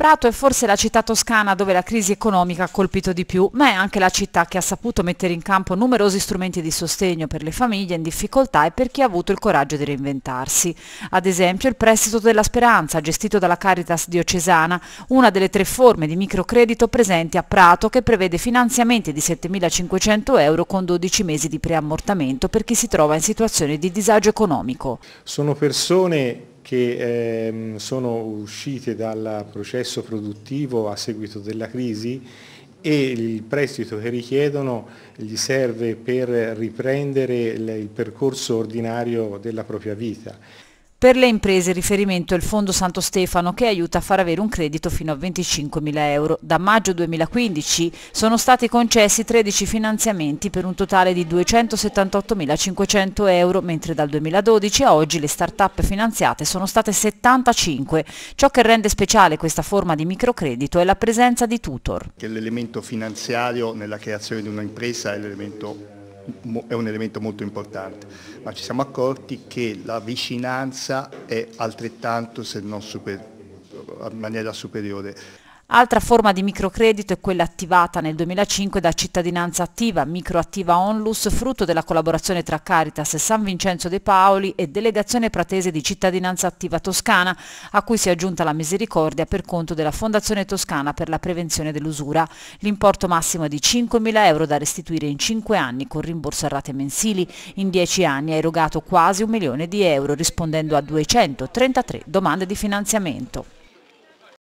Prato è forse la città toscana dove la crisi economica ha colpito di più, ma è anche la città che ha saputo mettere in campo numerosi strumenti di sostegno per le famiglie in difficoltà e per chi ha avuto il coraggio di reinventarsi. Ad esempio il prestito della speranza, gestito dalla Caritas diocesana, una delle tre forme di microcredito presenti a Prato che prevede finanziamenti di 7.500 euro con 12 mesi di preammortamento per chi si trova in situazioni di disagio economico. Sono persone che ehm, sono uscite dal processo produttivo a seguito della crisi e il prestito che richiedono gli serve per riprendere il percorso ordinario della propria vita. Per le imprese riferimento il Fondo Santo Stefano che aiuta a far avere un credito fino a 25.000 euro. Da maggio 2015 sono stati concessi 13 finanziamenti per un totale di 278.500 euro, mentre dal 2012 a oggi le start-up finanziate sono state 75. Ciò che rende speciale questa forma di microcredito è la presenza di tutor. L'elemento finanziario nella creazione di un'impresa è l'elemento è un elemento molto importante, ma ci siamo accorti che la vicinanza è altrettanto, se non super, in maniera superiore. Altra forma di microcredito è quella attivata nel 2005 da Cittadinanza Attiva, Microattiva Onlus, frutto della collaborazione tra Caritas e San Vincenzo De Paoli e Delegazione Pratese di Cittadinanza Attiva Toscana, a cui si è aggiunta la misericordia per conto della Fondazione Toscana per la prevenzione dell'usura. L'importo massimo è di 5.000 euro da restituire in 5 anni con rimborso a rate mensili. In 10 anni ha erogato quasi un milione di euro rispondendo a 233 domande di finanziamento.